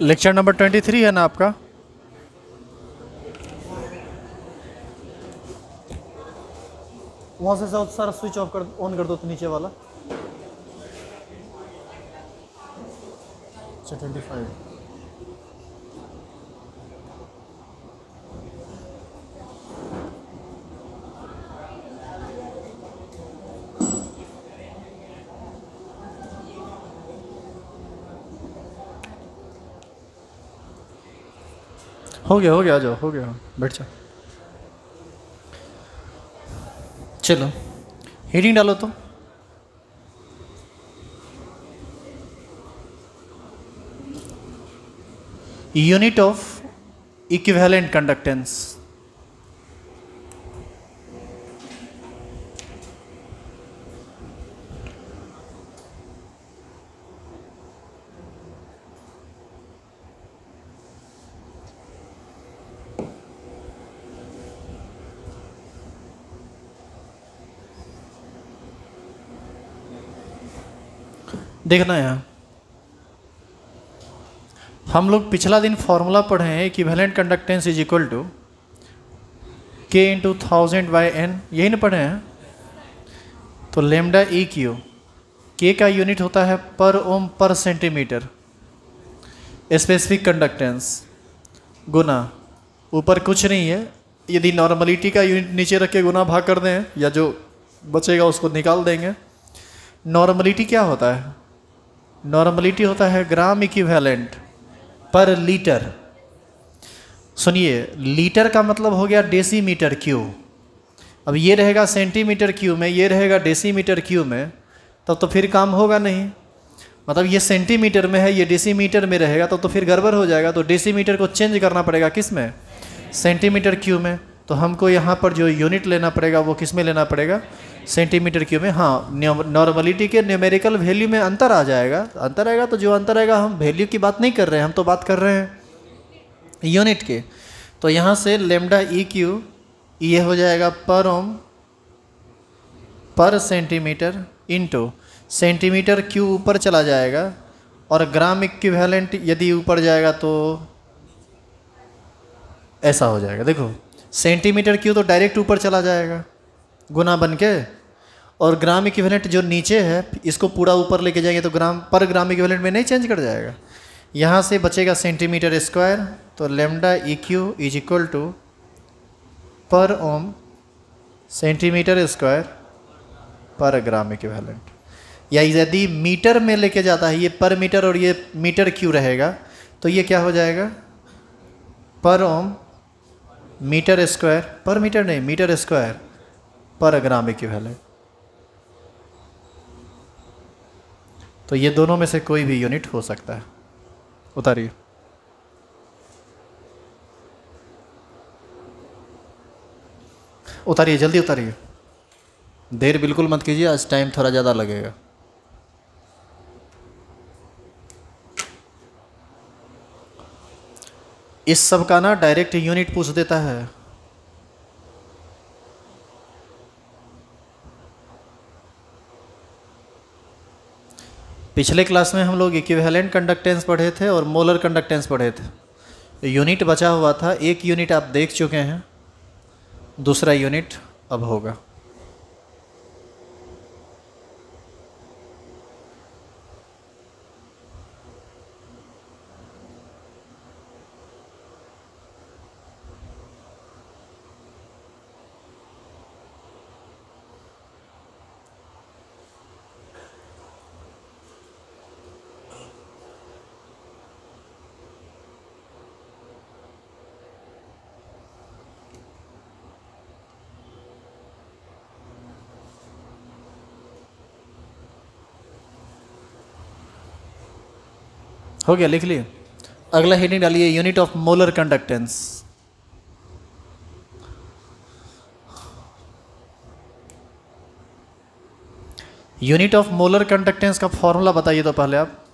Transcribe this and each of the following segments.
Lecture number twenty three है ना आपका वहाँ से साउथ सारा स्विच ऑफ कर ऑन कर दो तो नीचे वाला अच्छा ट्वेंटी फाइव हो गया हो गया आ जाओ हो गया बैठ जाओ चलो हीटिंग डालो तो यूनिट ऑफ इक्विवेलेंट कंडक्टेंस देखना यहाँ हम लोग पिछला दिन फॉर्मूला पढ़े हैं कि valent conductance is equal to K into thousand by N यही ना पढ़े हैं तो लेमडा ई क्यू के का यूनिट होता है पर ओम पर सेंटीमीटर स्पेसिफिक कंडक्टेंस गुना ऊपर कुछ नहीं है यदि नॉर्मलिटी का यूनिट नीचे रख के गुना भाग कर दें या जो बचेगा उसको निकाल देंगे नॉर्मलिटी क्या होता है नॉर्मलिटी होता है ग्राम इक्विवेलेंट पर लीटर सुनिए लीटर का मतलब हो गया डेसीमीटर क्यू अब ये रहेगा सेंटीमीटर क्यू में ये रहेगा डेसीमीटर क्यू में तब तो फिर काम होगा नहीं मतलब ये सेंटीमीटर में है ये डेसीमीटर में रहेगा तो तो फिर गड़बड़ हो जाएगा तो डेसीमीटर को चेंज करना पड़ेगा किस में सेंटीमीटर क्यू में तो हमको यहाँ पर जो यूनिट लेना पड़ेगा वो किस में लेना पड़ेगा सेंटीमीटर क्यू में हाँ नॉर्मलिटी के न्यूमेरिकल वैल्यू में अंतर आ जाएगा अंतर आएगा तो जो अंतर आएगा हम वैल्यू की बात नहीं कर रहे हैं हम तो बात कर रहे हैं यूनिट के तो यहाँ से लेमडा ई क्यू ये हो जाएगा पर ओम पर सेंटीमीटर इंटू सेंटीमीटर क्यू ऊपर चला जाएगा और ग्राम इक्विवेलेंट यदि ऊपर जाएगा तो ऐसा हो जाएगा देखो सेंटीमीटर क्यू तो डायरेक्ट ऊपर चला जाएगा गुना बन के और ग्राम इक्विवेलेंट जो नीचे है इसको पूरा ऊपर लेके जाएंगे तो ग्राम पर ग्राम इक्विवेलेंट में नहीं चेंज कर जाएगा यहाँ से बचेगा सेंटीमीटर स्क्वायर तो lambda E Q is equal to per ohm centimetre square per gram equivalent या यदि मीटर में लेके जाता है ये पर मीटर और ये मीटर क्यू रहेगा तो ये क्या हो जाएगा per ohm metre square per metre नहीं metre square per gram equivalent तो ये दोनों में से कोई भी यूनिट हो सकता है उतारिए उतारिए जल्दी उतारिए देर बिल्कुल मत कीजिए आज टाइम थोड़ा ज़्यादा लगेगा इस सब का ना डायरेक्ट यूनिट पूछ देता है पिछले क्लास में हम लोग इक्विवेलेंट कंडक्टेंस पढ़े थे और मोलर कंडक्टेंस पढ़े थे यूनिट बचा हुआ था एक यूनिट आप देख चुके हैं दूसरा यूनिट अब होगा हो गया लिख लिए अगला हेडिंग डालिए unit of molar conductance unit of molar conductance का फॉर्मूला बताइए तो पहले आप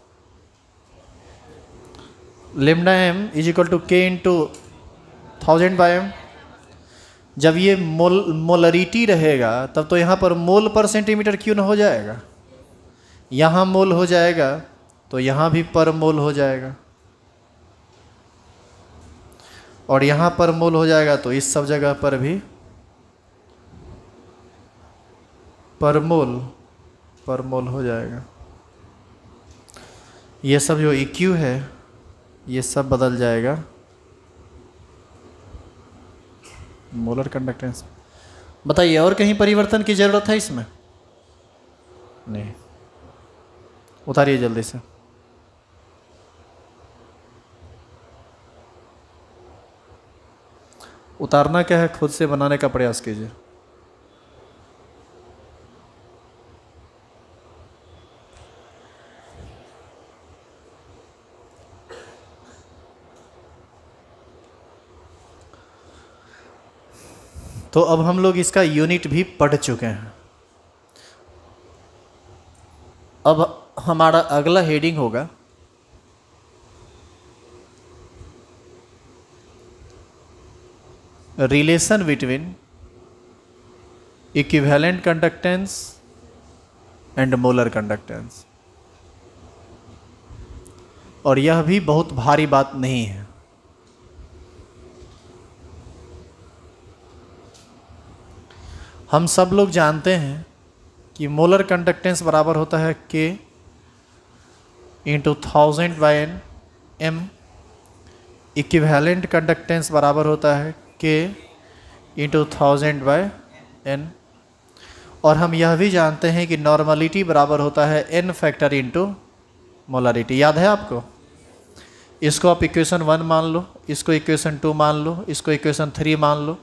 lambda M is equal to K into thousand by M जब ये मोल मोलरिटी रहेगा तब तो यहाँ पर मोल पर सेंटीमीटर क्यों ना हो जाएगा यहाँ मोल हो जाएगा तो यहाँ भी पर मोल हो जाएगा और यहाँ पर मोल हो जाएगा तो इस सब जगह पर भी पर मोल पर मोल हो जाएगा ये सब जो इक्यू e है ये सब बदल जाएगा मोलर कंडक्टेंस बताइए और कहीं परिवर्तन की ज़रूरत है इसमें नहीं उतारिए जल्दी से उतारना क्या है खुद से बनाने का प्रयास कीजिए तो अब हम लोग इसका यूनिट भी पढ़ चुके हैं अब हमारा अगला हेडिंग होगा relation between equivalent conductance and molar conductance और यह भी बहुत भारी बात नहीं है हम सब लोग जानते हैं कि मोलर कंडक्टेंस बराबर होता है K into thousand by N M equivalent conductance बराबर होता है K into thousand by N और हम यह भी जानते हैं कि नॉर्मलिटी बराबर होता है एन फैक्टर इंटू मोलारिटी याद है आपको इसको आप इक्वेशन वन मान लो इसको इक्वेशन टू मान लो इसको इक्वेशन थ्री मान लो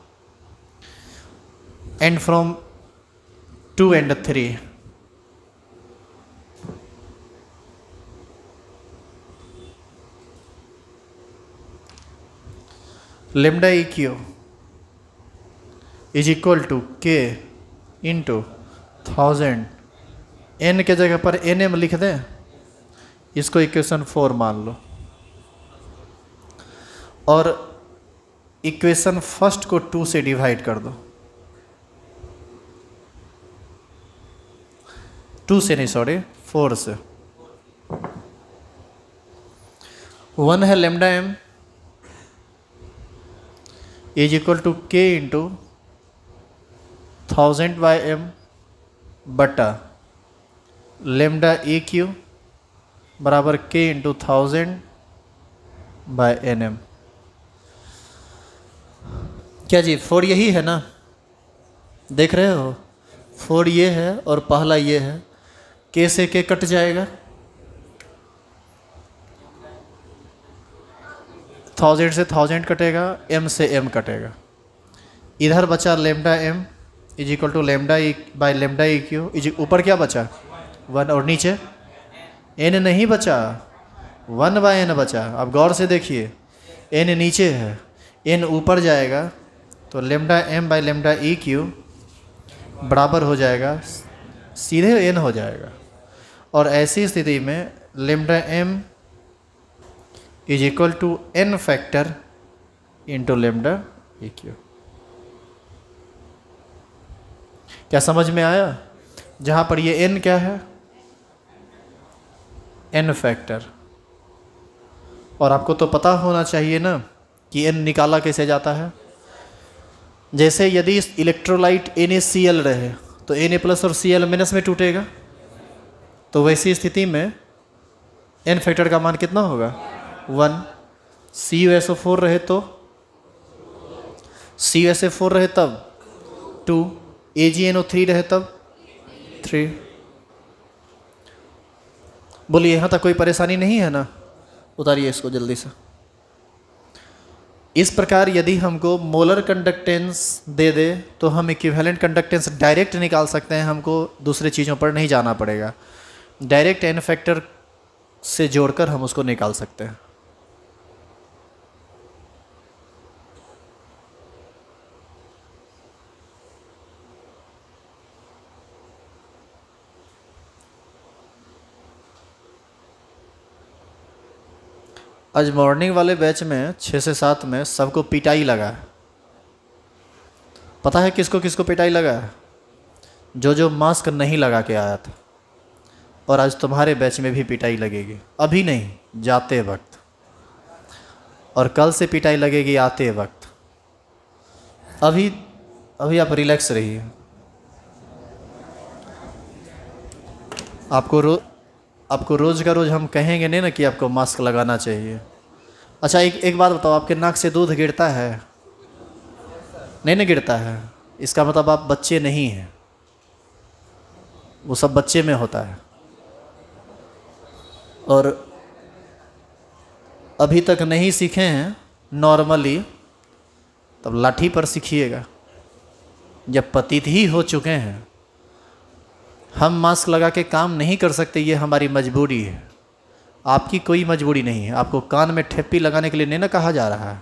and from two and three E Q is equal to K into thousand N के जगह पर एन एम लिख दें इसको इक्वेशन फोर मान लो और इक्वेशन फर्स्ट को टू से डिवाइड कर दो टू से नहीं सॉरी फोर से वन है lambda M is equal to K into thousand by M बटा लेमडा ए क्यू बराबर K into thousand by N M क्या जी फोर यही है ना देख रहे हो फोर ये है और पहला ये है के से के कट जाएगा थाउजेंड से थाउजेंड कटेगा एम से एम कटेगा इधर बचा lambda M is equal to lambda by lambda E Q is ऊपर क्या बचा वन और नीचे एन नहीं बचा वन बाय एन बचा अब गौर से देखिए एन नीचे है एन ऊपर जाएगा तो lambda M by lambda E Q बराबर हो जाएगा सीधे एन हो जाएगा और ऐसी स्थिति में lambda M is equal to N factor into lambda eq क्या समझ में आया जहां पर ये एन क्या है एन फैक्टर और आपको तो पता होना चाहिए ना कि एन निकाला कैसे जाता है जैसे यदि इलेक्ट्रोलाइट एन रहे तो एन ए प्लस और सी एल माइनस में टूटेगा तो वैसी स्थिति में एन फैक्टर का मान कितना होगा one C U S O four रहे तो C U S A four रहे तब two A G N O three रहे तब थ्री बोलिए यहाँ तक कोई परेशानी नहीं है ना उतारिए इसको जल्दी से इस प्रकार यदि हमको मोलर कंडक्टेंस दे दे तो हम इक्विवेलेंट कंडक्टेंस डायरेक्ट निकाल सकते हैं हमको दूसरे चीज़ों पर नहीं जाना पड़ेगा डायरेक्ट एन फैक्टर से जोड़कर हम उसको निकाल सकते हैं आज मॉर्निंग वाले बैच में छः से सात में सबको पिटाई लगा पता है किसको किसको पिटाई लगा है जो जो मास्क नहीं लगा के आया था और आज तुम्हारे बैच में भी पिटाई लगेगी अभी नहीं जाते वक्त और कल से पिटाई लगेगी आते वक्त अभी अभी आप रिलैक्स रहिए आपको रो आपको रोज़ का रोज़ हम कहेंगे नहीं ना कि आपको मास्क लगाना चाहिए अच्छा एक एक बात बताओ आपके नाक से दूध गिरता है नहीं ना गिरता है इसका मतलब आप बच्चे नहीं हैं वो सब बच्चे में होता है और अभी तक नहीं सीखे हैं नॉर्मली तब लाठी पर सीखिएगा जब पतित ही हो चुके हैं हम मास्क लगा के काम नहीं कर सकते ये हमारी मजबूरी है आपकी कोई मजबूरी नहीं है आपको कान में ठेपी लगाने के लिए नहीं ना कहा जा रहा है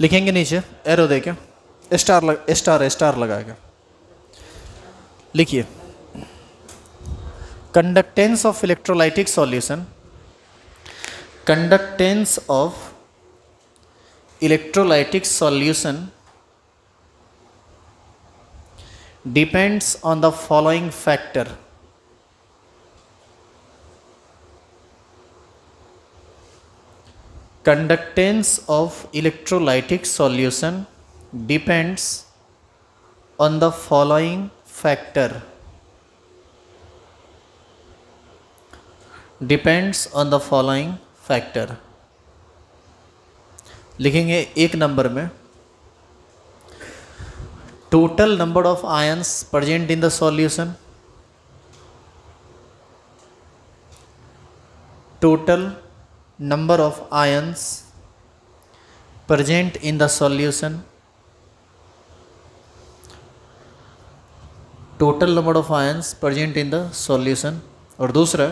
लिखेंगे नीचे एरो दे के स्टार लग स्टार स्टार लगा के लिखिए conductance of electrolytic solution conductance of electrolytic solution depends on the following factor conductance of electrolytic solution depends on the following factor depends on the following factor लिखेंगे एक number में total number of ions present in the solution total number of ions present in the solution total number of ions present in the solution और दूसरा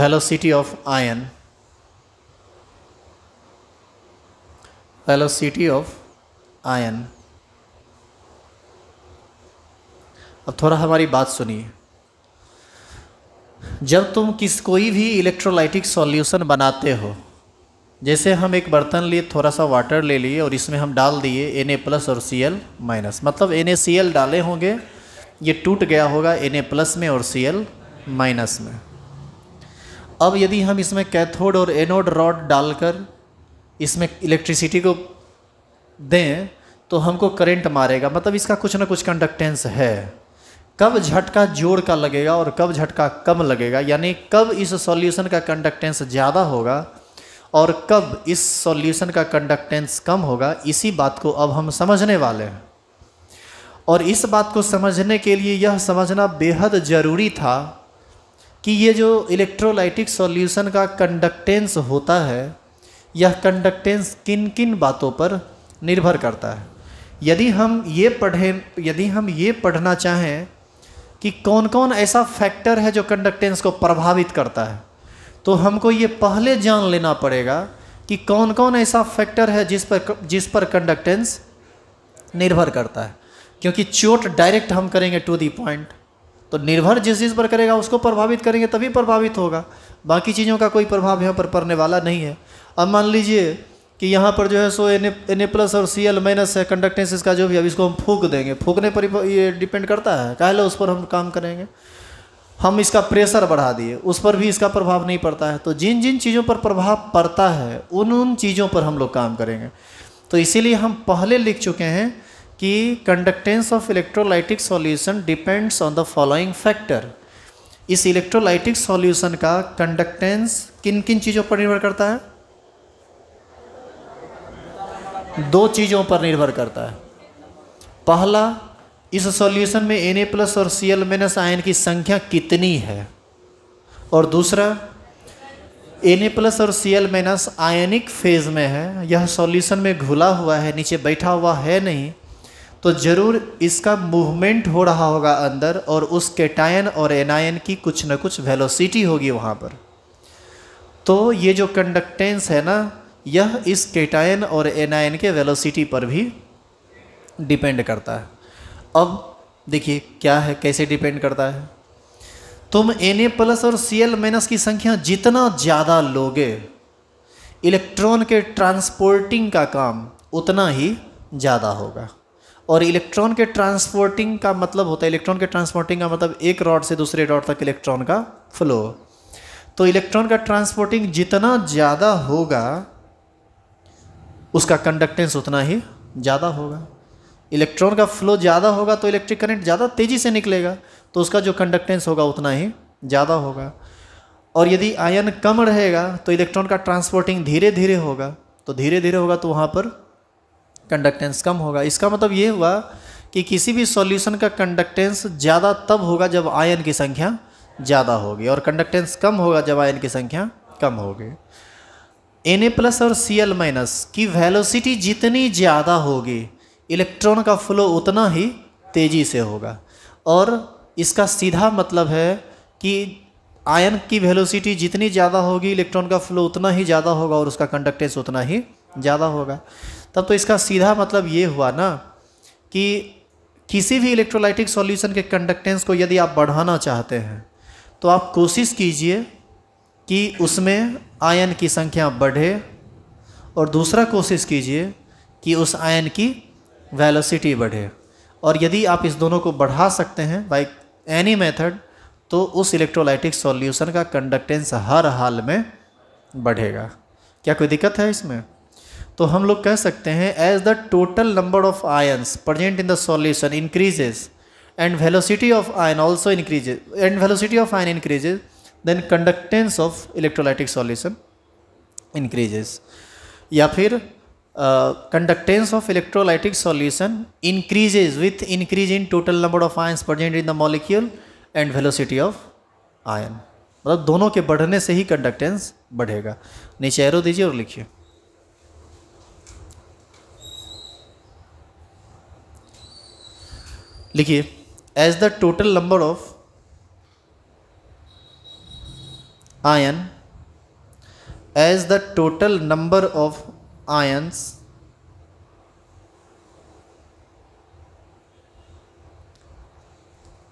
velocity of ion velocity of ion अब थोड़ा हमारी बात सुनिए जब तुम किस कोई भी इलेक्ट्रोलाइटिक सॉल्यूशन बनाते हो जैसे हम एक बर्तन लिए थोड़ा सा वाटर ले लिए और इसमें हम डाल दिए एन ए प्लस और सी एल माइनस मतलब एन ए सी एल डाले होंगे ये टूट गया होगा एन ए प्लस में और सी एल माइनस में अब यदि हम इसमें कैथोड और एनोड रॉड डालकर इसमें इलेक्ट्रिसिटी को दें तो हमको करंट मारेगा मतलब इसका कुछ ना कुछ कंडक्टेंस है कब झटका जोड़ का लगेगा और कब झटका कम लगेगा यानी कब इस सॉल्यूशन का कंडक्टेंस ज़्यादा होगा और कब इस सॉल्यूशन का कंडक्टेंस कम होगा इसी बात को अब हम समझने वाले हैं और इस बात को समझने के लिए यह समझना बेहद ज़रूरी था कि ये जो इलेक्ट्रोलाइटिक सॉल्यूशन का कंडक्टेंस होता है यह कंडक्टेंस किन किन बातों पर निर्भर करता है यदि हम ये पढ़ें यदि हम ये पढ़ना चाहें कि कौन कौन ऐसा फैक्टर है जो कंडक्टेंस को प्रभावित करता है तो हमको ये पहले जान लेना पड़ेगा कि कौन कौन ऐसा फैक्टर है जिस पर जिस पर कंडक्टेंस निर्भर करता है क्योंकि चोट डायरेक्ट हम करेंगे टू दी पॉइंट तो निर्भर जिस चीज़ पर करेगा उसको प्रभावित करेंगे तभी प्रभावित होगा बाकी चीज़ों का कोई प्रभाव यहाँ पर पड़ने वाला नहीं है अब मान लीजिए कि यहाँ पर जो है सो एन एन ए प्लस और सी एल माइनस है कंडक्टेंस इसका जो भी अब इसको हम फूक देंगे फूकने पर ये डिपेंड करता है कहले उस पर हम काम करेंगे हम इसका प्रेशर बढ़ा दिए उस पर भी इसका प्रभाव नहीं पड़ता है तो जिन जिन चीज़ों पर प्रभाव पड़ता है उन उन चीज़ों पर हम लोग काम करेंगे तो इसीलिए हम पहले लिख चुके हैं कि conductance of electrolytic solution depends on the following factor इस इलेक्ट्रोलाइटिक सॉल्यूशन का कंडक्टेंस किन किन चीज़ों पर निर्भर करता है दो चीज़ों पर निर्भर करता है पहला इस सॉल्यूशन में एन ए प्लस और सी एल माइनस आयन की संख्या कितनी है और दूसरा एन ए प्लस और C L minus ionic phase में है यह सॉल्यूशन में घुला हुआ है नीचे बैठा हुआ है नहीं तो ज़रूर इसका मूवमेंट हो रहा होगा अंदर और उस केटायन और एनायन की कुछ ना कुछ वेलोसिटी होगी वहाँ पर तो ये जो कंडक्टेंस है ना यह इस केटायन और एनायन के वेलोसिटी पर भी डिपेंड करता है अब देखिए क्या है कैसे डिपेंड करता है तुम एन ए प्लस और सी एल माइनस की संख्या जितना ज़्यादा लोगे इलेक्ट्रॉन के ट्रांसपोर्टिंग का काम उतना ही ज़्यादा होगा और इलेक्ट्रॉन के ट्रांसपोर्टिंग का मतलब होता है इलेक्ट्रॉन के ट्रांसपोर्टिंग का मतलब एक रॉड से दूसरे रॉड तक इलेक्ट्रॉन का फ्लो तो इलेक्ट्रॉन का ट्रांसपोर्टिंग जितना ज़्यादा होगा उसका कंडक्टेंस उतना ही ज़्यादा होगा इलेक्ट्रॉन का फ्लो ज़्यादा होगा तो इलेक्ट्रिक करंट ज़्यादा तेज़ी से निकलेगा तो उसका जो कंडक्टेंस होगा उतना ही ज़्यादा होगा और यदि आयन कम रहेगा तो इलेक्ट्रॉन का ट्रांसपोर्टिंग धीरे धीरे होगा तो धीरे धीरे होगा तो वहाँ पर कंडक्टेंस कम होगा इसका मतलब ये हुआ कि किसी भी सॉल्यूशन का कंडक्टेंस ज़्यादा तब होगा जब आयन की संख्या ज़्यादा होगी और कंडक्टेंस कम होगा जब आयन की संख्या कम होगी एन ए प्लस और सी एल माइनस की वेलोसिटी जितनी ज़्यादा होगी इलेक्ट्रॉन का फ्लो उतना ही तेज़ी से होगा और इसका सीधा मतलब है कि आयन की वेलोसिटी जितनी ज़्यादा होगी इलेक्ट्रॉन का फ्लो उतना ही ज़्यादा होगा और उसका कंडक्टेंस उतना ही ज़्यादा होगा तब तो इसका सीधा मतलब ये हुआ ना कि किसी भी इलेक्ट्रोलाइटिक सॉल्यूशन के कंडक्टेंस को यदि आप बढ़ाना चाहते हैं तो आप कोशिश कीजिए कि उसमें आयन की संख्या बढ़े और दूसरा कोशिश कीजिए कि उस आयन की वेलोसिटी बढ़े और यदि आप इस दोनों को बढ़ा सकते हैं बाई एनी मेथड तो उस इलेक्ट्रोलाइटिक सॉल्यूशन का कंडक्टेंस हर हाल में बढ़ेगा क्या कोई दिक्कत है इसमें तो हम लोग कह सकते हैं as the total number of ions present in the solution increases and velocity of ion also increases and velocity of ion increases then conductance of electrolytic solution increases या फिर conductance of electrolytic solution increases with increase in total number of ions present in the molecule and velocity of ion मतलब दोनों के बढ़ने से ही conductance बढ़ेगा नीचे arrow दीजिए और लिखिए लिखिए as the total number of ion as the total number of ions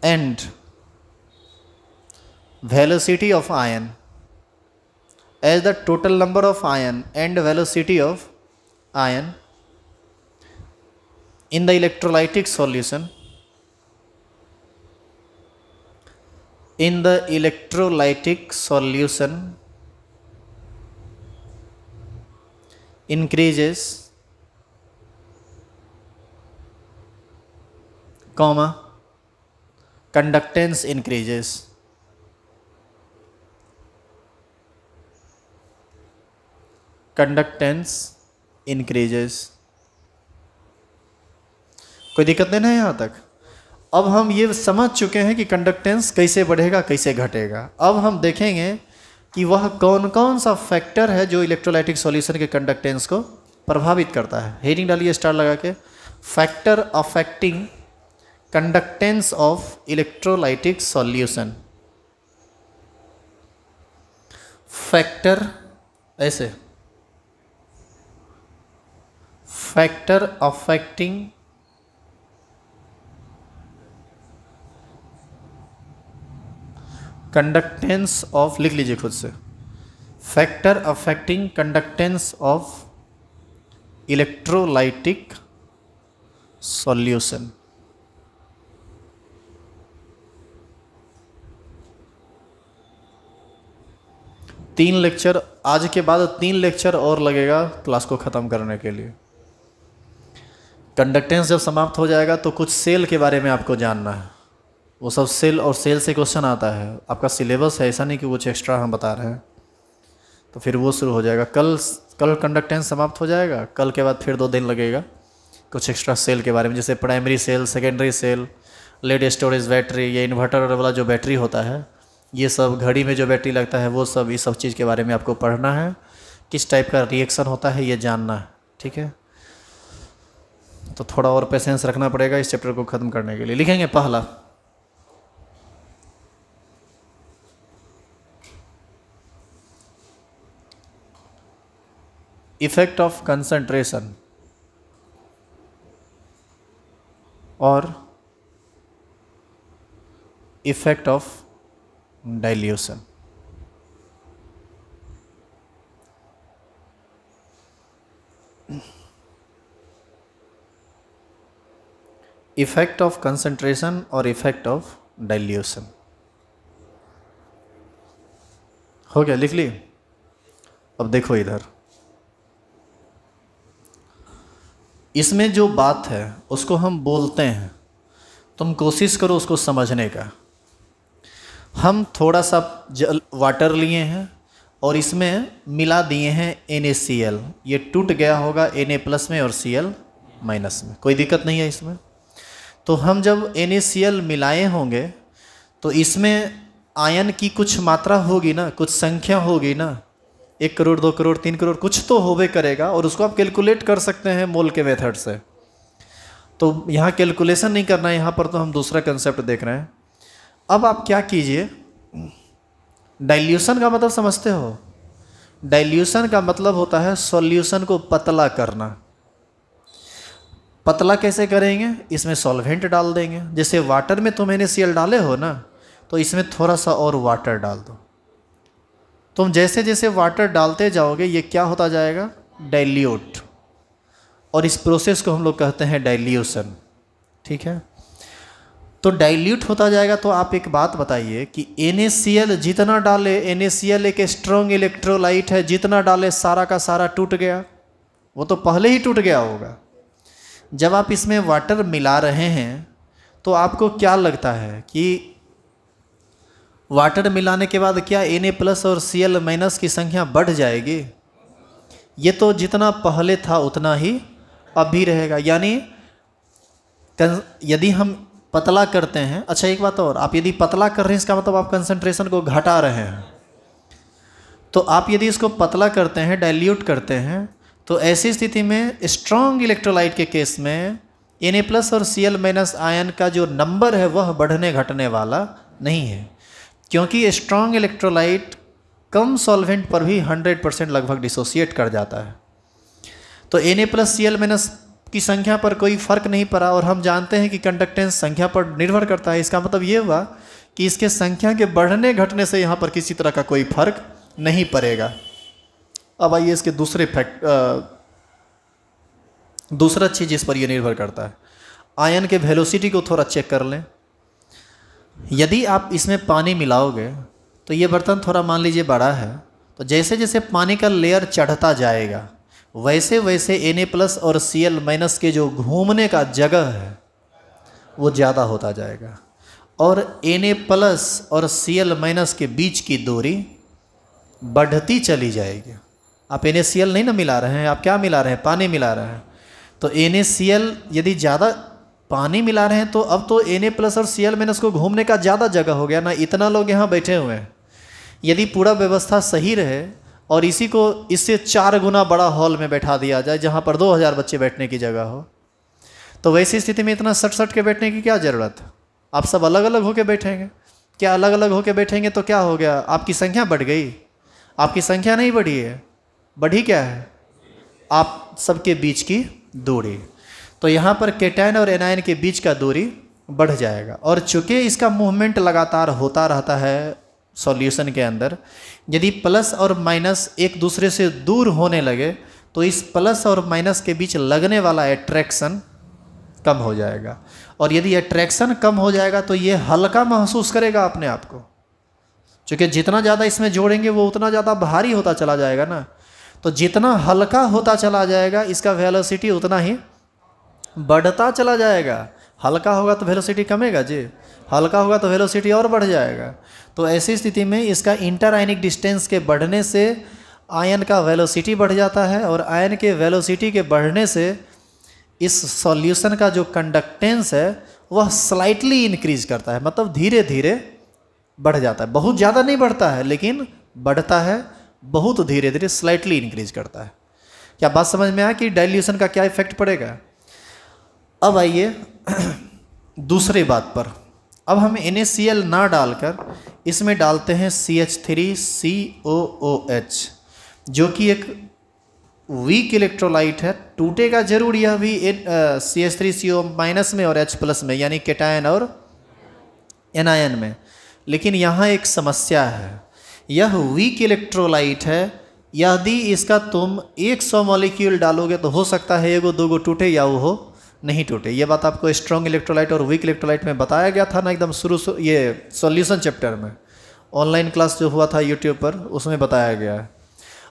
and velocity of ion as the total number of ion and velocity of ion in the electrolytic solution in the electrolytic solution increases comma conductance increases conductance increases कोई दिक्कत नहीं ना यहाँ तक अब हम ये समझ चुके हैं कि कंडक्टेंस कैसे बढ़ेगा कैसे घटेगा अब हम देखेंगे कि वह कौन कौन सा फैक्टर है जो इलेक्ट्रोलाइटिक सॉल्यूशन के कंडक्टेंस को प्रभावित करता है हेडिंग डालिए स्टार लगा के factor affecting conductance of electrolytic solution factor ऐसे फैक्टर अफेक्टिंग कंडक्टेंस ऑफ लिख लीजिए खुद से factor affecting conductance of electrolytic solution तीन लेक्चर आज के बाद तीन लेक्चर और लगेगा क्लास को ख़त्म करने के लिए कंडक्टेंस जब समाप्त हो जाएगा तो कुछ सेल के बारे में आपको जानना है वो सब सेल और सेल से क्वेश्चन आता है आपका सिलेबस है ऐसा नहीं कि कुछ एक्स्ट्रा हम बता रहे हैं तो फिर वो शुरू हो जाएगा कल कल कंडक्टेंस समाप्त हो जाएगा कल के बाद फिर दो दिन लगेगा कुछ एक्स्ट्रा सेल के बारे में जैसे primary cell secondary cell lead storage battery या इन्वर्टर वाला जो बैटरी होता है ये सब घड़ी में जो बैटरी लगता है वो सब इस सब चीज़ के बारे में आपको पढ़ना है किस टाइप का रिएक्शन होता है ये जानना है ठीक है तो थोड़ा और पेशेंस रखना पड़ेगा इस चैप्टर को ख़त्म करने के लिए लिखेंगे पहला इफेक्ट ऑफ कंसंट्रेशन और effect of dilution effect of concentration और इफेक्ट ऑफ डाइल्यूशन हो गया लिख ली अब देखो इधर इसमें जो बात है उसको हम बोलते हैं तुम कोशिश करो उसको समझने का हम थोड़ा सा जल वाटर लिए हैं और इसमें मिला दिए हैं एन ए सी एल ये टूट गया होगा एन ए प्लस में और सी एल माइनस में कोई दिक्कत नहीं है इसमें तो हम जब एन ए सी एल मिलाए होंगे तो इसमें आयन की कुछ मात्रा होगी ना कुछ संख्या होगी ना एक करोड़ दो करोड़ तीन करोड़ कुछ तो होवे करेगा और उसको आप कैलकुलेट कर सकते हैं मोल के मेथड से तो यहाँ कैलकुलेशन नहीं करना है यहाँ पर तो हम दूसरा कंसेप्ट देख रहे हैं अब आप क्या कीजिए डाइल्यूशन का मतलब समझते हो डाइल्यूशन का मतलब होता है सॉल्यूशन को पतला करना पतला कैसे करेंगे इसमें सॉल्वेंट डाल देंगे जैसे वाटर में तो मैंने सीएल डाले हो ना तो इसमें थोड़ा सा और वाटर डाल दो तुम जैसे जैसे वाटर डालते जाओगे ये क्या होता जाएगा डाइल्यूट और इस प्रोसेस को हम लोग कहते हैं डाइल्यूशन ठीक है तो डाइल्यूट होता जाएगा तो आप एक बात बताइए कि एन जितना डाले एन एक स्ट्रॉन्ग इलेक्ट्रोलाइट है जितना डाले सारा का सारा टूट गया वो तो पहले ही टूट गया होगा जब आप इसमें वाटर मिला रहे हैं तो आपको क्या लगता है कि वाटर मिलाने के बाद क्या एन प्लस और सी एल माइनस की संख्या बढ़ जाएगी ये तो जितना पहले था उतना ही अब भी रहेगा यानी यदि हम पतला करते हैं अच्छा एक बात और आप यदि पतला कर रहे हैं इसका मतलब आप कंसंट्रेशन को घटा रहे हैं तो आप यदि इसको पतला करते हैं डाइल्यूट करते हैं तो ऐसी स्थिति में स्ट्रॉन्ग इलेक्ट्रोलाइट के केस में एन ए प्लस और सी एल माइनस आयन का जो नंबर है वह बढ़ने घटने वाला नहीं है क्योंकि स्ट्रॉन्ग इलेक्ट्रोलाइट कम सॉल्वेंट पर भी 100 परसेंट लगभग डिसोसिएट कर जाता है तो N A plus C L minus की संख्या पर कोई फर्क नहीं पड़ा और हम जानते हैं कि कंडक्टेंस संख्या पर निर्भर करता है इसका मतलब ये हुआ कि इसके संख्या के बढ़ने घटने से यहाँ पर किसी तरह का कोई फर्क नहीं पड़ेगा अब आइए इसके दूसरे फैक्ट दूसरा चीज़ जिस पर यह निर्भर करता है आयन के वेलोसिटी को थोड़ा चेक कर लें यदि आप इसमें पानी मिलाओगे तो ये बर्तन थोड़ा मान लीजिए बड़ा है तो जैसे जैसे पानी का लेयर चढ़ता जाएगा वैसे वैसे एन ए प्लस और सी एल माइनस के जो घूमने का जगह है वो ज़्यादा होता जाएगा और एन प्लस और सी एल माइनस के बीच की दूरी बढ़ती चली जाएगी आप एन ए सी एल नहीं ना मिला रहे हैं आप क्या मिला रहे हैं पानी मिला रहे हैं तो एन ए सी एल यदि ज़्यादा पानी मिला रहे हैं तो अब तो एन ए प्लस और सी एल माइनस को घूमने का ज़्यादा जगह हो गया ना इतना लोग यहाँ बैठे हुए हैं यदि पूरा व्यवस्था सही रहे और इसी को इससे चार गुना बड़ा हॉल में बैठा दिया जाए जहाँ पर दो हज़ार बच्चे बैठने की जगह हो तो वैसी स्थिति में इतना सट सट के बैठने की क्या ज़रूरत आप सब अलग अलग होके बैठेंगे क्या अलग अलग होके बैठेंगे तो क्या हो गया आपकी संख्या बढ़ गई आपकी संख्या नहीं बढ़ी है बढ़ी क्या है आप सबके बीच की दूरी तो यहाँ पर केटैन और एनायन के बीच का दूरी बढ़ जाएगा और चूँकि इसका मूवमेंट लगातार होता रहता है सॉल्यूशन के अंदर यदि प्लस और माइनस एक दूसरे से दूर होने लगे तो इस प्लस और माइनस के बीच लगने वाला एट्रैक्शन कम हो जाएगा और यदि एट्रैक्शन कम हो जाएगा तो ये हल्का महसूस करेगा अपने आप को चूँकि जितना ज़्यादा इसमें जोड़ेंगे वो उतना ज़्यादा भारी होता चला जाएगा ना तो जितना हल्का होता चला जाएगा इसका वेलोसिटी उतना ही बढ़ता चला जाएगा हल्का होगा तो वेलोसिटी कमेगा जी हल्का होगा तो वेलोसिटी और बढ़ जाएगा तो ऐसी स्थिति में इसका इंटर आयनिक डिस्टेंस के बढ़ने से आयन का वेलोसिटी बढ़ जाता है और आयन के वेलोसिटी के बढ़ने से इस सॉल्यूशन का जो कंडक्टेंस है वह स्लाइटली इंक्रीज करता है मतलब धीरे धीरे बढ़ जाता है बहुत ज़्यादा नहीं बढ़ता है लेकिन बढ़ता है बहुत धीरे धीरे स्लाइटली इंक्रीज करता है क्या बात समझ में आया कि डाइल्यूशन का क्या इफेक्ट पड़ेगा अब आइए दूसरे बात पर अब हम एन ना डालकर इसमें डालते हैं C H three C O O H जो कि एक वीक इलेक्ट्रोलाइट है टूटेगा जरूर यह भी C H three C O minus में और एच प्लस में यानी केटायन और एनायन में लेकिन यहाँ एक समस्या है यह वीक इलेक्ट्रोलाइट है यदि इसका तुम 100 मॉलिक्यूल डालोगे तो हो सकता है एगो दो गो टूटे या वो हो नहीं टूटे ये बात आपको स्ट्रॉन्ग इलेक्ट्रोलाइट और वीक इलेक्ट्रोलाइट में बताया गया था ना एकदम शुरू ये सॉल्यूशन चैप्टर में ऑनलाइन क्लास जो हुआ था यूट्यूब पर उसमें बताया गया है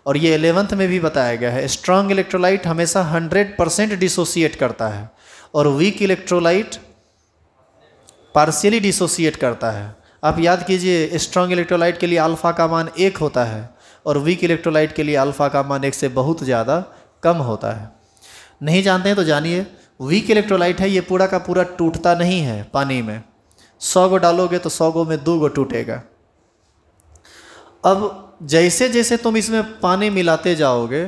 और ये एलेवंथ में भी बताया गया है स्ट्रॉन्ग इलेक्ट्रोलाइट हमेशा हंड्रेड परसेंट डिसोसिएट करता है और वीक इलेक्ट्रोलाइट पार्शियली डिसोसिएट करता है आप याद कीजिए स्ट्रॉन्ग इलेक्ट्रोलाइट के लिए अल्फ़ा का मान एक होता है और वीक इलेक्ट्रोलाइट के लिए अल्फ़ा का मान एक से बहुत ज़्यादा कम होता है नहीं जानते हैं तो जानिए वीक इलेक्ट्रोलाइट है ये पूरा का पूरा टूटता नहीं है पानी में सौ गो डालोगे तो सौ गो में दो गो टूटेगा अब जैसे जैसे तुम इसमें पानी मिलाते जाओगे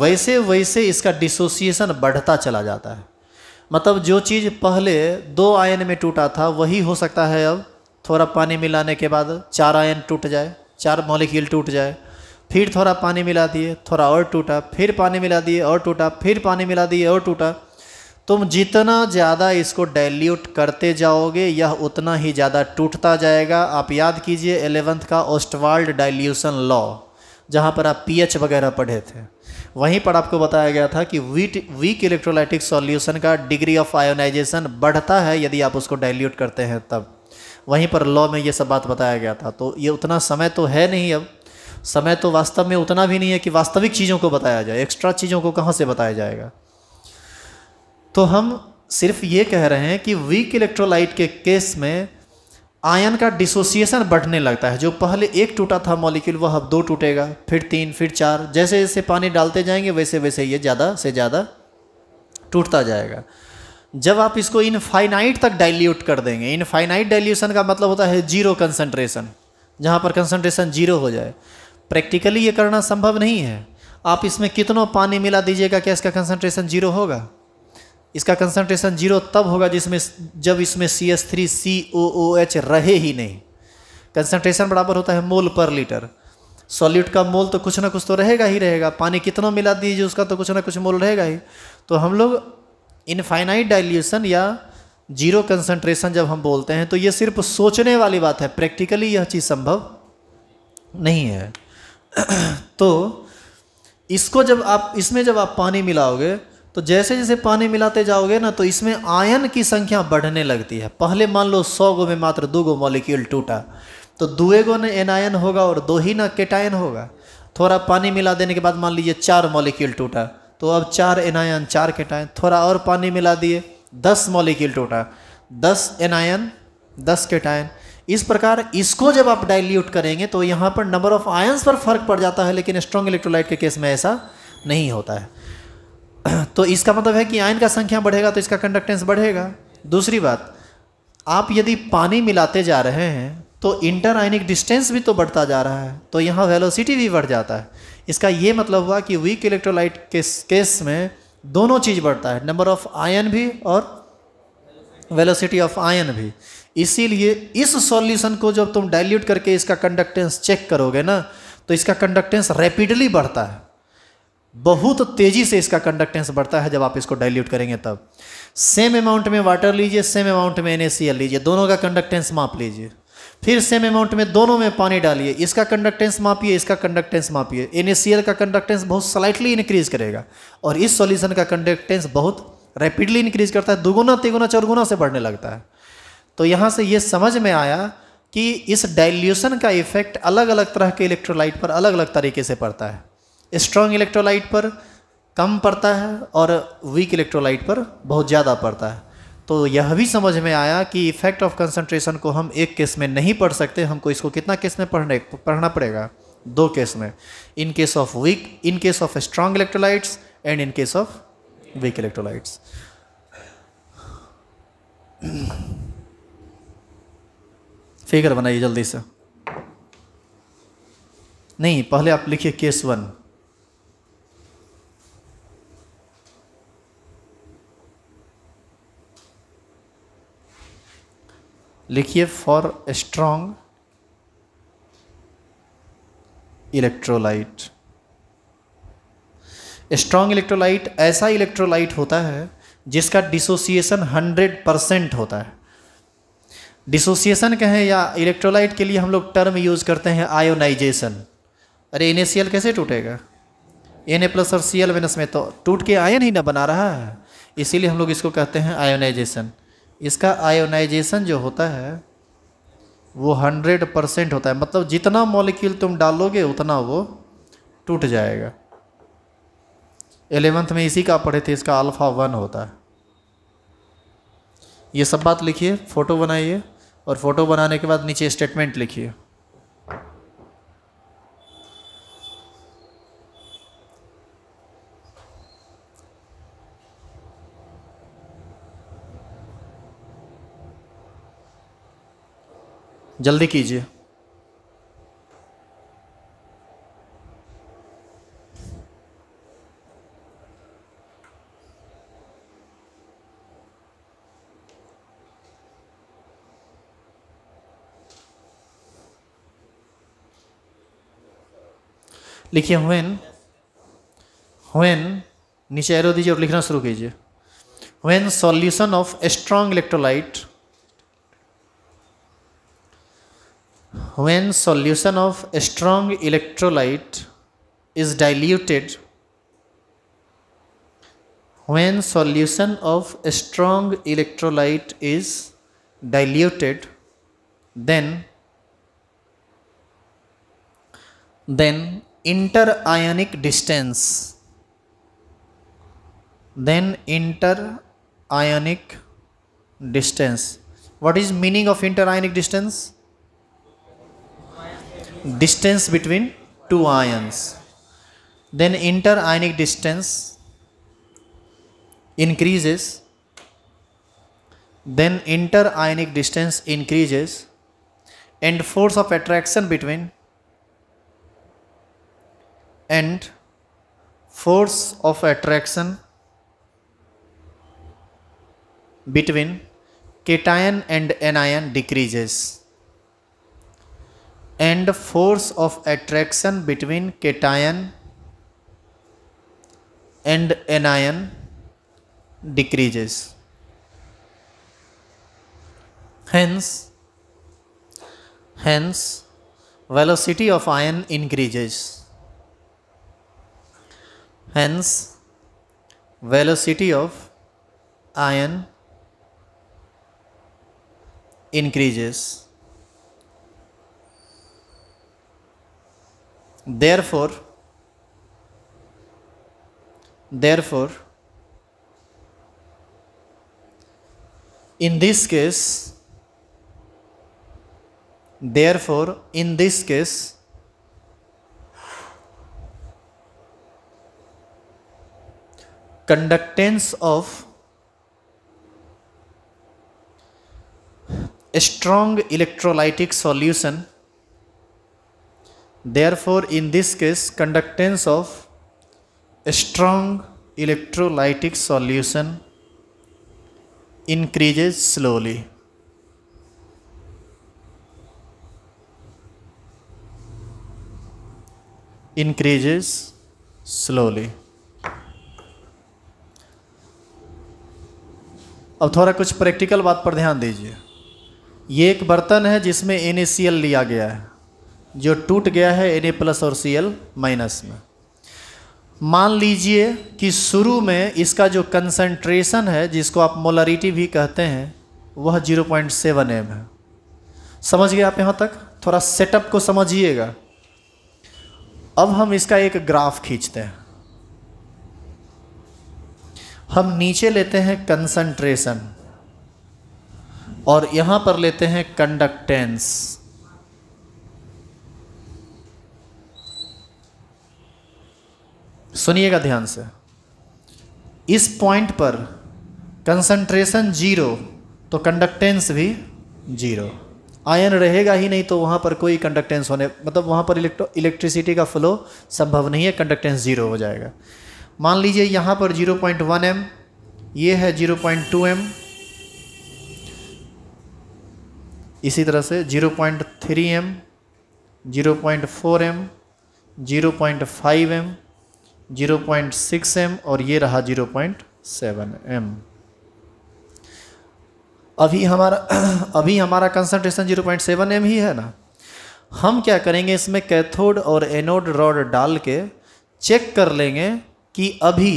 वैसे वैसे इसका डिसोसिएशन बढ़ता चला जाता है मतलब जो चीज़ पहले दो आयन में टूटा था वही हो सकता है अब थोड़ा पानी मिलाने के बाद चार आयन टूट जाए चार मॉलिक्यूल टूट जाए फिर थोड़ा पानी मिला दिए थोड़ा और टूटा फिर पानी मिला दिए और टूटा फिर पानी मिला दिए और टूटा तुम जितना ज़्यादा इसको डाइल्यूट करते जाओगे यह उतना ही ज़्यादा टूटता जाएगा आप याद कीजिए एलेवंथ का ओस्टवाल्ड डाइल्यूशन लॉ जहाँ पर आप पीएच वगैरह पढ़े थे वहीं पर आपको बताया गया था कि वीट वीक इलेक्ट्रोलाइटिक सॉल्यूशन का डिग्री ऑफ आयोनाइजेशन बढ़ता है यदि आप उसको डाइल्यूट करते हैं तब वहीं पर लॉ में ये सब बात बताया गया था तो ये उतना समय तो है नहीं अब समय तो वास्तव में उतना भी नहीं है कि वास्तविक चीज़ों को बताया जाए एक्स्ट्रा चीज़ों को कहाँ से बताया जाएगा तो हम सिर्फ ये कह रहे हैं कि वीक इलेक्ट्रोलाइट के केस में आयन का डिसोसिएशन बढ़ने लगता है जो पहले एक टूटा था मॉलिक्यूल वह अब दो टूटेगा फिर तीन फिर चार जैसे जैसे पानी डालते जाएंगे वैसे वैसे ये ज़्यादा से ज़्यादा टूटता जाएगा जब आप इसको इनफाइनाइट तक डाइल्यूट कर देंगे इनफाइनाइट डाइल्यूशन का मतलब होता है जीरो कंसनट्रेशन जहाँ पर कंसनट्रेशन जीरो हो जाए प्रैक्टिकली ये करना संभव नहीं है आप इसमें कितना पानी मिला दीजिएगा क्या इसका कंसनट्रेशन जीरो होगा इसका कंसनट्रेशन जीरो तब होगा जिसमें जब इसमें C S three C O O H रहे ही नहीं कंसनट्रेशन बराबर होता है मोल पर लीटर सॉल्यूट का मोल तो कुछ ना कुछ तो रहेगा ही रहेगा पानी कितना मिला दीजिए उसका तो कुछ ना कुछ मोल रहेगा ही तो हम लोग इनफाइनाइट डाइल्यूशन या जीरो कंसनट्रेशन जब हम बोलते हैं तो ये सिर्फ सोचने वाली बात है प्रैक्टिकली यह चीज़ संभव नहीं है तो इसको जब आप इसमें जब आप पानी मिलाओगे तो जैसे जैसे पानी मिलाते जाओगे ना तो इसमें आयन की संख्या बढ़ने लगती है पहले मान लो सौ गो में मात्र दो गो मॉलिक्यूल टूटा तो दुए गो ने एनायन होगा और दो ही ना केटायन होगा थोड़ा पानी मिला देने के बाद मान लीजिए चार मॉलिक्यूल टूटा तो अब चार एनायन चार केटायन थोड़ा और पानी मिला दिए दस मॉलिक्यूल टूटा दस एनायन दस केटायन इस प्रकार इसको जब आप डाइल्यूट करेंगे तो यहाँ पर नंबर ऑफ आयन्स पर फर्क पड़ जाता है लेकिन स्ट्रॉन्ग इलेक्ट्रोलाइट के केस में ऐसा नहीं होता है तो इसका मतलब है कि आयन का संख्या बढ़ेगा तो इसका कंडक्टेंस बढ़ेगा दूसरी बात आप यदि पानी मिलाते जा रहे हैं तो इंटर आयनिक डिस्टेंस भी तो बढ़ता जा रहा है तो यहाँ वेलोसिटी भी बढ़ जाता है इसका ये मतलब हुआ कि वीक इलेक्ट्रोलाइट के केस में दोनों चीज़ बढ़ता है नंबर ऑफ आयन भी और वेलोसिटी ऑफ आयन भी इसीलिए इस सॉल्यूशन को जब तुम डाइल्यूट करके इसका कंडक्टेंस चेक करोगे ना तो इसका कंडक्टेंस रैपिडली बढ़ता है बहुत तेज़ी से इसका कंडक्टेंस बढ़ता है जब आप इसको डाइल्यूट करेंगे तब सेम अमाउंट में वाटर लीजिए सेम अमाउंट में एन लीजिए दोनों का कंडक्टेंस माप लीजिए फिर सेम अमाउंट में दोनों में पानी डालिए इसका कंडक्टेंस मापिए इसका कंडक्टेंस मापिए एन का कंडक्टेंस बहुत स्लाइटली इंक्रीज करेगा और इस सॉल्यूशन का कंडक्टेंस बहुत रैपिडली इंक्रीज करता है दुगुना तिगुना चौगुना से बढ़ने लगता है तो यहाँ से ये समझ में आया कि इस डाइल्यूशन का इफेक्ट अलग अलग तरह के इलेक्ट्रोलाइट पर अलग अलग तरीके से पड़ता है स्ट्रॉन्ग इलेक्ट्रोलाइट पर कम पड़ता है और वीक इलेक्ट्रोलाइट पर बहुत ज़्यादा पड़ता है तो यह भी समझ में आया कि इफ़ेक्ट ऑफ कंसंट्रेशन को हम एक केस में नहीं पढ़ सकते हमको इसको कितना केस में पढ़ने पढ़ना पड़ेगा दो केस में in case of weak in case of strong electrolytes and in case of weak electrolytes figure बनाइए जल्दी से नहीं पहले आप लिखिए केस वन लिखिए for strong electrolyte strong electrolyte ऐसा इलेक्ट्रोलाइट होता है जिसका डिसोसिएशन 100 परसेंट होता है डिसोसिएशन कहें या इलेक्ट्रोलाइट के लिए हम लोग टर्म यूज़ करते हैं आयोनाइजेशन अरे एन कैसे टूटेगा एन ए प्लस और सी एल में तो टूट के आयन ही ना बना रहा है इसीलिए हम लोग इसको कहते हैं आयोनाइजेशन इसका आयोनाइजेशन जो होता है वो हंड्रेड परसेंट होता है मतलब जितना मॉलिक्यूल तुम डालोगे उतना वो टूट जाएगा एलेवेंथ में इसी का पढ़े थे इसका अल्फ़ा वन होता है ये सब बात लिखिए फ़ोटो बनाइए और फ़ोटो बनाने के बाद नीचे स्टेटमेंट लिखिए जल्दी कीजिए लिखिए व्हेन व्हेन नीचे एरो दीजिए और लिखना शुरू कीजिए when solution of strong electrolyte when solution of a strong electrolyte is diluted when solution of a strong electrolyte is diluted then then interionic distance then interionic distance what is meaning of interionic distance distance between two ions then interionic distance increases then interionic distance increases and force of attraction between and force of attraction between cation and anion decreases and force of attraction between cation and anion decreases. Hence, hence velocity of ion increases. Hence, velocity of ion increases. therefore therefore in this case therefore in this case conductance of a strong electrolytic solution therefore in this case conductance of a strong electrolytic solution increases slowly increases slowly अब थोड़ा कुछ practical बात पर ध्यान दीजिए ये एक बर्तन है जिसमें एन लिया गया है जो टूट गया है एन ए प्लस और सी माइनस में मान लीजिए कि शुरू में इसका जो कंसंट्रेशन है जिसको आप मोलरिटी भी कहते हैं वह 0.7 पॉइंट एम है समझ गए आप यहाँ तक थोड़ा सेटअप को समझिएगा अब हम इसका एक ग्राफ खींचते हैं हम नीचे लेते हैं कंसंट्रेशन और यहाँ पर लेते हैं कंडक्टेंस सुनिएगा ध्यान से इस पॉइंट पर कंसंट्रेशन जीरो तो कंडक्टेंस भी जीरो आयन रहेगा ही नहीं तो वहाँ पर कोई कंडक्टेंस होने मतलब वहाँ पर इलेक्ट्रो इलेक्ट्रिसिटी का फ्लो संभव नहीं है कंडक्टेंस ज़ीरो हो जाएगा मान लीजिए यहाँ पर 0.1 पॉइंट वन एम ये है 0.2 पॉइंट टू एम इसी तरह से 0.3 point three M zero point four M zero point five M zero point six M और ये रहा जीरो पॉइंट सेवन एम अभी हमारा अभी हमारा concentration zero point seven M ही है ना हम क्या करेंगे इसमें कैथोड और एनोड रॉड डाल के चेक कर लेंगे कि अभी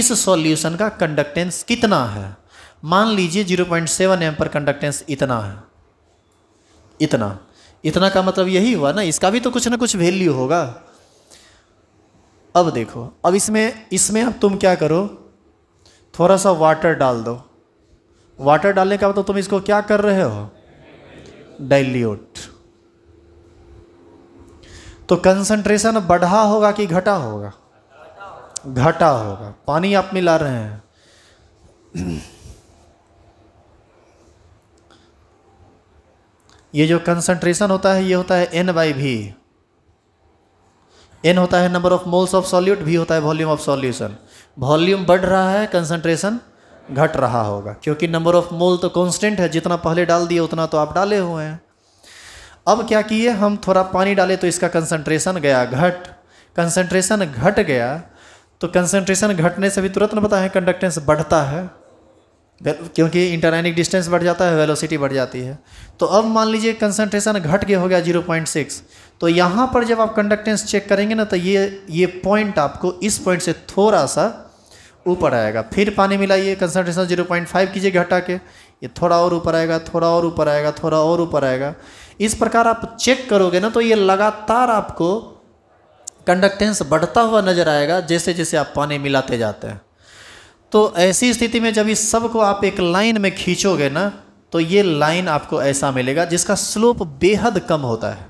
इस सॉल्यूशन का कंडक्टेंस कितना है मान लीजिए 0.7 एम पर कंडक्टेंस इतना है इतना इतना का मतलब यही हुआ ना इसका भी तो कुछ ना कुछ वैल्यू होगा अब देखो अब इसमें इसमें अब तुम क्या करो थोड़ा सा वाटर डाल दो वाटर डालने का मतलब तुम इसको क्या कर रहे हो डाइल्यूट तो कंसंट्रेशन बढ़ा होगा कि घटा होगा घटा होगा पानी आप मिला रहे हैं ये जो कंसंट्रेशन होता है ये होता है एन बाई भी एन होता है number of moles of solute भी होता है वॉल्यूम ऑफ सॉल्यूशन वॉल्यूम बढ़ रहा है कंसनट्रेशन घट रहा होगा क्योंकि नंबर ऑफ मोल तो कॉन्स्टेंट है जितना पहले डाल दिए उतना तो आप डाले हुए हैं अब क्या किए हम थोड़ा पानी डाले तो इसका कंसनट्रेशन गया घट कंसनट्रेशन घट गया तो कंसनट्रेशन घटने से भी तुरंत पता है कंडक्टेंस बढ़ता है क्योंकि इंटरनैनिक डिस्टेंस बढ़ जाता है वेलोसिटी बढ़ जाती है तो अब मान लीजिए कंसंट्रेशन घट के हो गया 0.6 तो यहाँ पर जब आप कंडक्टेंस चेक करेंगे ना तो ये ये पॉइंट आपको इस पॉइंट से थोड़ा सा ऊपर आएगा फिर पानी मिलाइए कंसंट्रेशन 0.5 कीजिए घटा के ये थोड़ा और ऊपर आएगा थोड़ा और ऊपर आएगा थोड़ा और ऊपर आएगा इस प्रकार आप चेक करोगे ना तो ये लगातार आपको कंडक्टेंस बढ़ता हुआ नजर आएगा जैसे जैसे आप पानी मिलाते जाते हैं तो ऐसी स्थिति में जब इस सबको आप एक लाइन में खींचोगे ना तो ये लाइन आपको ऐसा मिलेगा जिसका स्लोप बेहद कम होता है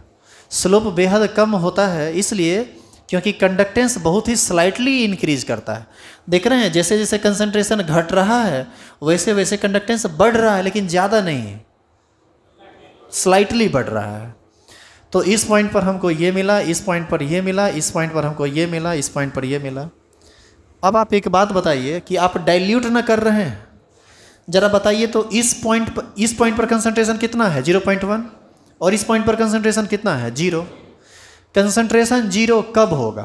स्लोप बेहद कम होता है इसलिए क्योंकि कंडक्टेंस बहुत ही स्लाइटली इंक्रीज करता है देख रहे हैं जैसे जैसे कंसंट्रेशन घट रहा है वैसे वैसे कंडक्टेंस बढ़ रहा है लेकिन ज़्यादा नहीं स्लाइटली बढ़ रहा है तो इस पॉइंट पर हमको ये मिला इस पॉइंट पर ये मिला इस पॉइंट पर हमको ये मिला इस पॉइंट पर ये मिला अब आप एक बात बताइए कि आप डाइल्यूट ना कर रहे हैं ज़रा बताइए तो इस पॉइंट पर इस पॉइंट पर कंसंट्रेशन कितना है जीरो पॉइंट वन और इस पॉइंट पर कंसंट्रेशन कितना है जीरो कंसंट्रेशन जीरो कब होगा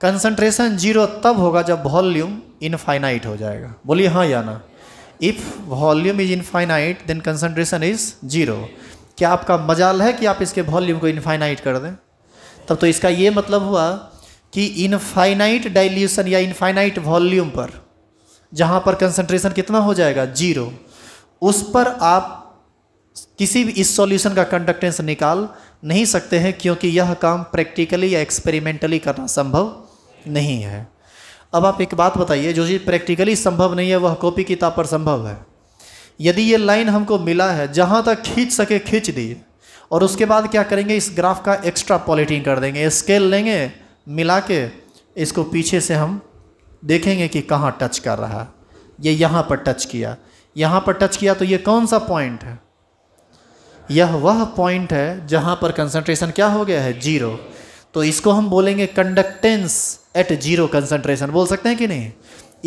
कंसंट्रेशन जीरो तब होगा जब वॉल्यूम इनफाइनाइट हो जाएगा बोलिए हाँ या ना if volume is infinite then concentration is zero क्या आपका मजाल है कि आप इसके वॉल्यूम को इनफाइनाइट कर दें तब तो इसका ये मतलब हुआ कि इनफाइनाइट डाइल्यूशन या इनफाइनाइट वॉल्यूम पर जहाँ पर कंसंट्रेशन कितना हो जाएगा जीरो उस पर आप किसी भी इस सॉल्यूशन का कंडक्टेंस निकाल नहीं सकते हैं क्योंकि यह काम प्रैक्टिकली या एक्सपेरिमेंटली करना संभव नहीं है अब आप एक बात बताइए जो चीज़ प्रैक्टिकली संभव नहीं है वह कॉपी किताब पर संभव है यदि ये लाइन हमको मिला है जहाँ तक खींच सके खींच दी और उसके बाद क्या करेंगे इस ग्राफ का एक्स्ट्रा पॉलिटिंग कर देंगे स्केल लेंगे मिला के इसको पीछे से हम देखेंगे कि कहाँ टच कर रहा है ये यहाँ पर टच किया यहाँ पर टच किया तो ये कौन सा पॉइंट है यह वह पॉइंट है जहाँ पर कंसंट्रेशन क्या हो गया है जीरो तो इसको हम बोलेंगे कंडक्टेंस एट जीरो कंसंट्रेशन बोल सकते हैं कि नहीं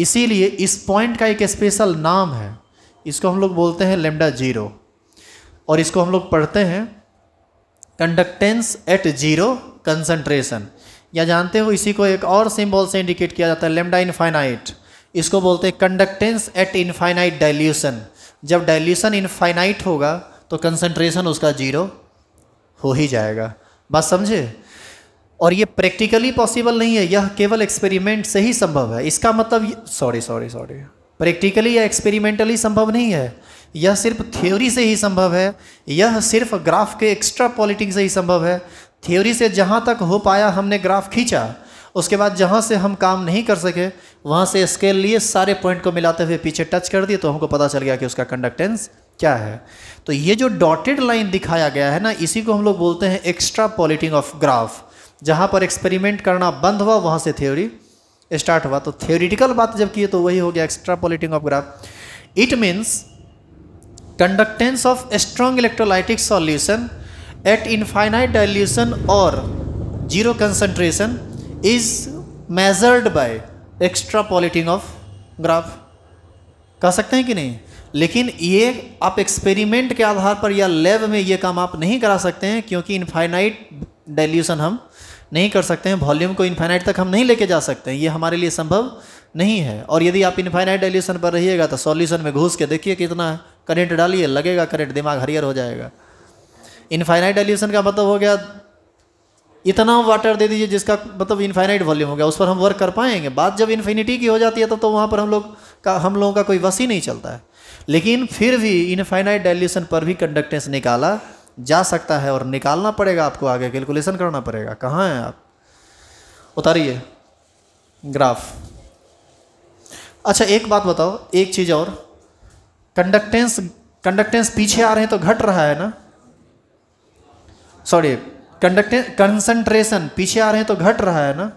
इसीलिए इस पॉइंट का एक स्पेशल नाम है इसको हम लोग बोलते हैं लेमडा जीरो और इसको हम लोग पढ़ते हैं कंडक्टेंस एट जीरो कंसंट्रेशन या जानते हो इसी को एक और सिंबल से इंडिकेट किया जाता है लेमडा इनफाइनाइट इसको बोलते हैं कंडक्टेंस एट इनफाइनाइट डाइल्यूशन जब डाइल्यूशन इनफाइनाइट होगा तो कंसंट्रेशन उसका जीरो हो ही जाएगा बात समझे और ये प्रैक्टिकली पॉसिबल नहीं है यह केवल एक्सपेरिमेंट से ही संभव है इसका मतलब सॉरी सॉरी सॉरी प्रैक्टिकली या एक्सपेरिमेंटली संभव नहीं है यह सिर्फ थ्योरी से ही संभव है यह सिर्फ ग्राफ के एक्स्ट्रा पॉलिटिक से ही संभव है थ्योरी से जहाँ तक हो पाया हमने ग्राफ खींचा उसके बाद जहाँ से हम काम नहीं कर सके वहाँ से स्केल लिए सारे पॉइंट को मिलाते हुए पीछे टच कर दिए तो हमको पता चल गया कि उसका कंडक्टेंस क्या है तो ये जो डॉटेड लाइन दिखाया गया है ना इसी को हम लोग बोलते हैं एक्स्ट्रा पॉलिटिंग ऑफ ग्राफ जहाँ पर एक्सपेरिमेंट करना बंद हुआ वहाँ से थ्योरी स्टार्ट हुआ तो थ्योरिटिकल बात जब किए तो वही हो गया extrapolating of graph it means conductance of strong electrolytic solution at infinite infinite और zero concentration is measured by extrapolating of graph कह सकते हैं कि नहीं लेकिन ये आप एक्सपेरिमेंट के आधार पर या लैब में ये काम आप नहीं करा सकते हैं क्योंकि इनफाइनाइट डाइल्यूशन हम नहीं कर सकते हैं वॉल्यूम को इन्फाइनाइट तक हम नहीं लेके जा सकते हैं ये हमारे लिए संभव नहीं है और यदि आप इन्फाइनाइट डाइल्यूशन पर रहिएगा तो सॉल्यूशन में घुस के देखिए कितना करंट डालिए लगेगा करंट दिमाग हरियर हो जाएगा इनफाइनाइट एल्यूशन का मतलब हो गया इतना वाटर दे दीजिए जिसका मतलब इनफाइनाइट वॉल्यूम हो गया उस पर हम वर्क कर पाएंगे बात जब इन्फिनिटी की हो जाती है तो, तो वहाँ पर हम लोग का हम लोगों का कोई वसी नहीं चलता है लेकिन फिर भी इनफाइनाइट डाइल्यूशन पर भी कंडक्टेंस निकाला जा सकता है और निकालना पड़ेगा आपको आगे कैलकुलेशन करना पड़ेगा कहाँ हैं आप उतारिए ग्राफ अच्छा एक बात बताओ एक चीज़ और कंडक्टेंस कंडक्टेंस पीछे आ रहे हैं तो घट रहा है ना सॉरी कंसंट्रेशन पीछे आ रहे हैं तो घट रहा है ना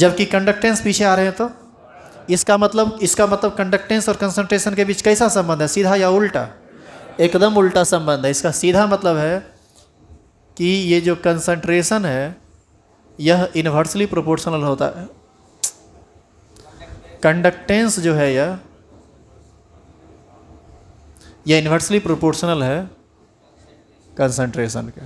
जबकि कंडक्टेंस पीछे आ रहे हैं तो इसका मतलब इसका मतलब कंडक्टेंस और कंसंट्रेशन के बीच कैसा संबंध है सीधा या उल्टा एकदम उल्टा संबंध है इसका सीधा मतलब है कि ये जो कंसंट्रेशन है यह इन्वर्सली प्रोपोर्शनल होता है कंडक्टेंस जो है यह यह इन्वर्सली प्रोपोर्शनल है कंसंट्रेशन के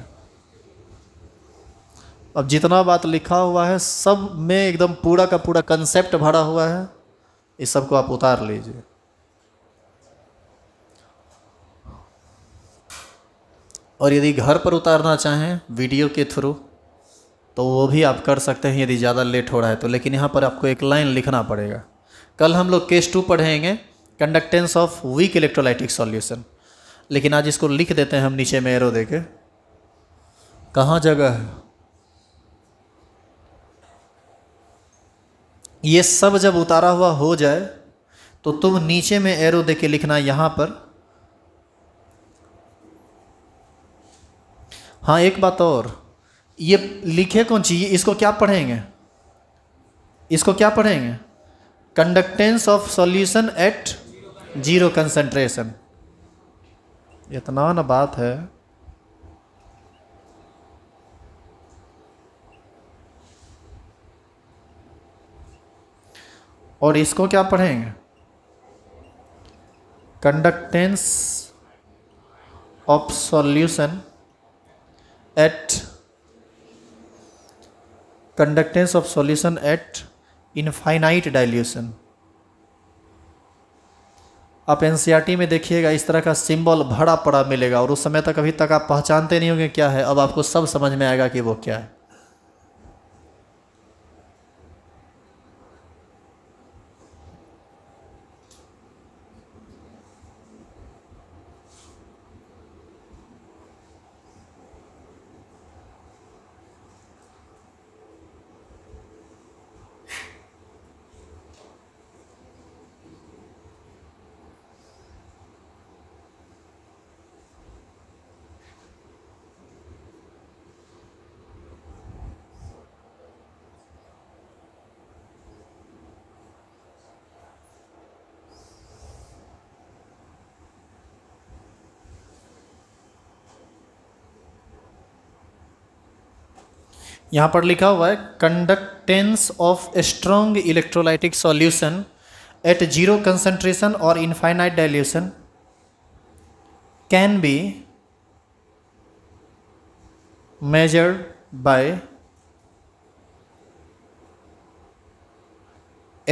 अब जितना बात लिखा हुआ है सब में एकदम पूरा का पूरा कंसेप्ट भरा हुआ है इस सब को आप उतार लीजिए और यदि घर पर उतारना चाहें वीडियो के थ्रू तो वो भी आप कर सकते हैं यदि ज़्यादा लेट हो रहा है तो लेकिन यहाँ पर आपको एक लाइन लिखना पड़ेगा कल हम लोग केस टू पढ़ेंगे conductance of weak electrolytic solution लेकिन आज इसको लिख देते हैं हम नीचे में एरो दे के कहाँ जगह है ये सब जब उतारा हुआ हो जाए तो तुम नीचे में एरो दे के लिखना यहां पर हाँ एक बात और ये लिखे कौन चाहिए इसको क्या पढ़ेंगे इसको क्या पढ़ेंगे conductance of solution at zero concentration इतना न बात है और इसको क्या पढ़ेंगे conductance of solution at conductance of solution at infinite dilution आप एन e में देखिएगा इस तरह का सिंबल भरा पड़ा मिलेगा और उस समय तक अभी तक आप पहचानते नहीं होंगे क्या है अब आपको सब समझ में आएगा कि वो क्या है यहाँ पर लिखा हुआ है conductance of strong electrolytic solution at zero concentration और infinite dilution can be by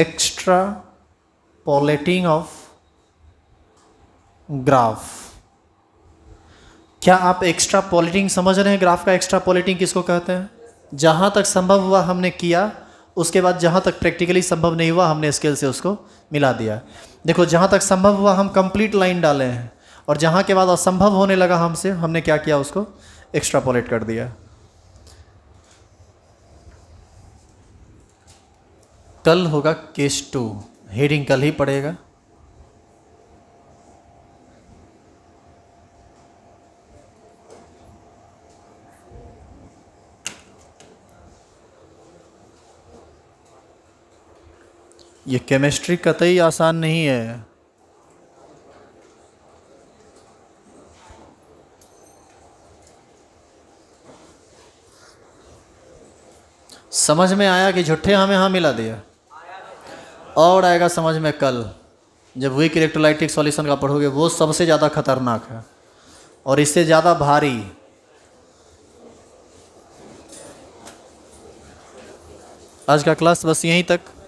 extrapolating of graph क्या आप एक्स्ट्रा पॉलिटिंग समझ रहे हैं ग्राफ का एक्स्ट्रा पॉलिटिंग किसको कहते हैं जहाँ तक संभव हुआ हमने किया उसके बाद जहाँ तक प्रैक्टिकली संभव नहीं हुआ हमने स्केल से उसको मिला दिया देखो जहाँ तक संभव हुआ हम कंप्लीट लाइन डाले हैं और जहाँ के बाद असंभव होने लगा हमसे हमने क्या किया उसको एक्स्ट्रापोलेट कर दिया कल होगा केस टू हेडिंग कल ही पड़ेगा ये केमिस्ट्री कतई आसान नहीं है समझ में आया कि झुट्ठे हमें हाँ मिला दिया और आएगा समझ में कल जब वीक इलेक्ट्रोलाइटिक सॉल्यूशन का पढ़ोगे वो सबसे ज़्यादा खतरनाक है और इससे ज़्यादा भारी आज का क्लास बस यहीं तक